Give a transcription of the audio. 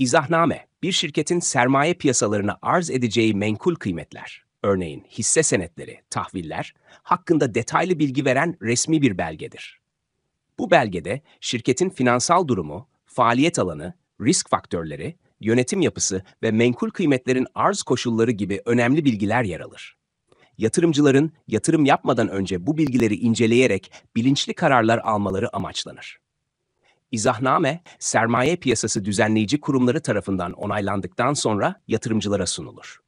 İzahname, bir şirketin sermaye piyasalarına arz edeceği menkul kıymetler, örneğin hisse senetleri, tahviller, hakkında detaylı bilgi veren resmi bir belgedir. Bu belgede şirketin finansal durumu, faaliyet alanı, risk faktörleri, yönetim yapısı ve menkul kıymetlerin arz koşulları gibi önemli bilgiler yer alır. Yatırımcıların yatırım yapmadan önce bu bilgileri inceleyerek bilinçli kararlar almaları amaçlanır. İzahname, sermaye piyasası düzenleyici kurumları tarafından onaylandıktan sonra yatırımcılara sunulur.